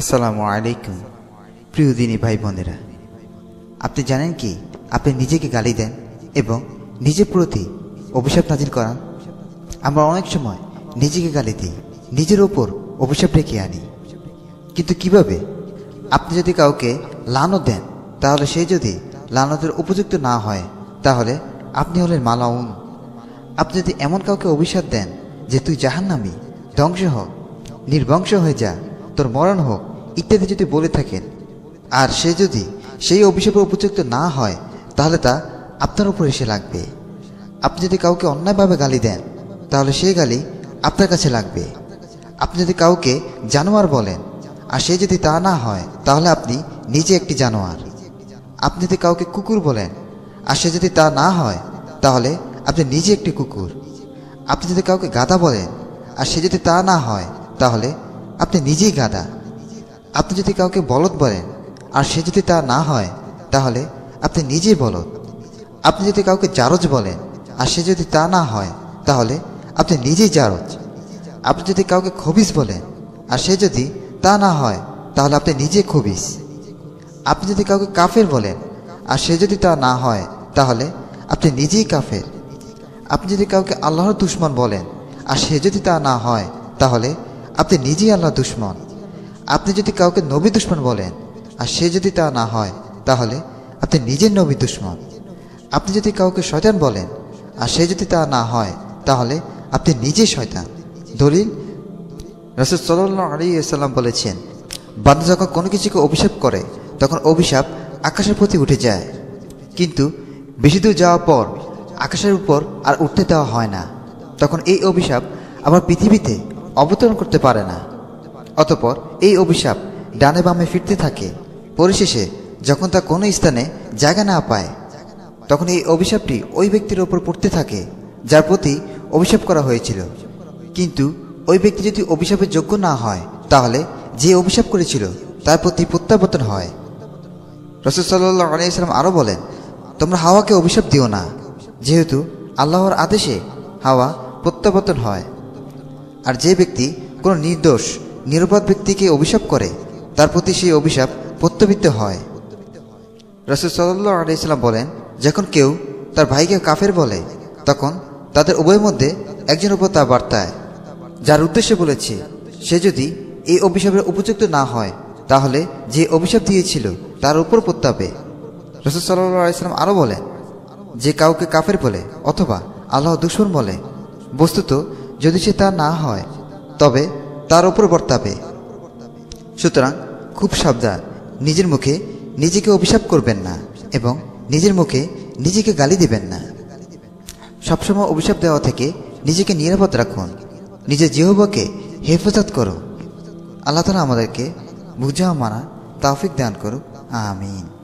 আসসালামু আলাইকুম প্রিয় দিনী ভাই বোনেরা আপনি জানেন কি আপনি নিজেকে গালি দেন এবং নিজের প্রতি অভিশাপ নাজিল করান আমরা অনেক সময় নিজেকে গালি দিই নিজের ওপর অভিশাপ রেখে আনি কিন্তু কিভাবে আপনি যদি কাউকে লানত দেন তাহলে সে যদি লানতের উপযুক্ত না হয় তাহলে আপনি হলেন মালাউন আপনি যদি এমন কাউকে অভিশাপ দেন যে তুই জাহান্নামি ধ্বংস হ নির্বংশ হয়ে যা তোর মরণ হোক ইত্যাদি যদি বলে থাকেন আর সে যদি সেই অভিশাপের উপযুক্ত না হয় তাহলে তা আপনার উপর এসে লাগবে আপনি যদি কাউকে অন্যায়ভাবে গালি দেন তাহলে সেই গালি আপনার কাছে লাগবে আপনি যদি কাউকে জানোয়ার বলেন আর সে যদি তা না হয় তাহলে আপনি নিজে একটি জানোয়ার আপনি যদি কাউকে কুকুর বলেন আর সে যদি তা না হয় তাহলে আপনি নিজে একটি কুকুর আপনি যদি কাউকে গাদা বলেন আর সে যদি তা না হয় তাহলে আপনি নিজেই গাদা আপনি যদি কাউকে বলদ বলেন আর সে যদি তা না হয় তাহলে আপনি নিজেই বলদ আপনি যদি কাউকে জারজ বলেন আর সে যদি তা না হয় তাহলে আপনি নিজেই জারজ আপনি যদি কাউকে খবিস বলেন আর সে যদি তা না হয় তাহলে আপনি নিজে খবিস আপনি যদি কাউকে কাফের বলেন আর সে যদি তা না হয় তাহলে আপনি নিজেই কাফের আপনি যদি কাউকে আল্লাহর দুশ্মন বলেন আর সে যদি তা না হয় তাহলে আপনি নিজেই আল্লাহ দুশ্মন আপনি যদি কাউকে নবী দুশ্মন বলেন আর সে যদি তা না হয় তাহলে আপনি নিজের নবী দুশ্মন আপনি যদি কাউকে শয়তান বলেন আর সে যদি তা না হয় তাহলে আপনি নিজে শয়তান দলিল রসদ সাল আলী সাল্লাম বলেছেন বান্দা যখন কোনো কিছুকে অভিশাপ করে তখন অভিশাপ আকাশের প্রতি উঠে যায় কিন্তু বেশি দূর যাওয়ার পর আকাশের উপর আর উঠতে দেওয়া হয় না তখন এই অভিশাপ আবার পৃথিবীতে অবতরণ করতে পারে না অতপর এই অভিশাপ ডানে বামে ফিরতে থাকে পরিশেষে যখন তা কোনো স্থানে জায়গা না পায় তখন এই অভিশাপটি ওই ব্যক্তির ওপর পড়তে থাকে যার প্রতি অভিশাপ করা হয়েছিল কিন্তু ওই ব্যক্তি যদি অভিশাপের যোগ্য না হয় তাহলে যে অভিশাপ করেছিল তার প্রতি প্রত্যাবর্তন হয় রসদ সাল্লাহ ইসলাম আরও বলেন তোমরা হাওয়াকে অভিশাপ দিও না যেহেতু আল্লাহর আদেশে হাওয়া প্রত্যাবর্তন হয় আর যে ব্যক্তি কোনো নির্দোষ নিরপদ ব্যক্তিকে অভিশাপ করে তার প্রতি সেই অভিশাপ প্রত্যবিত হয় রসুল সাল্লাহ আলাইসাল্লাম বলেন যখন কেউ তার ভাইকে কাফের বলে তখন তাদের উভয়ের মধ্যে একজন উপর তা বার্তায় যার উদ্দেশ্যে বলেছে সে যদি এই অভিশাপের উপযুক্ত না হয় তাহলে যে অভিশাপ দিয়েছিল তার উপর প্রত্যাপে রসদ সাল্লাহ আলাইসালাম আরও বলেন যে কাউকে কাফের বলে অথবা আল্লাহ দুশ্মন বলে বস্তুত যদি সে তা না হয় তবে তার ওপর বর্তাবে সুতরাং খুব সাবধান নিজের মুখে নিজেকে অভিশাপ করবেন না এবং নিজের মুখে নিজেকে গালি দিবেন না সবসময় অভিশাপ দেওয়া থেকে নিজেকে নিরাপদ রাখুন নিজের জিহবাকে হেফাজত করো আল্লাহ তালা আমাদেরকে বুঝা মানা তাফিক দান করুক আমিন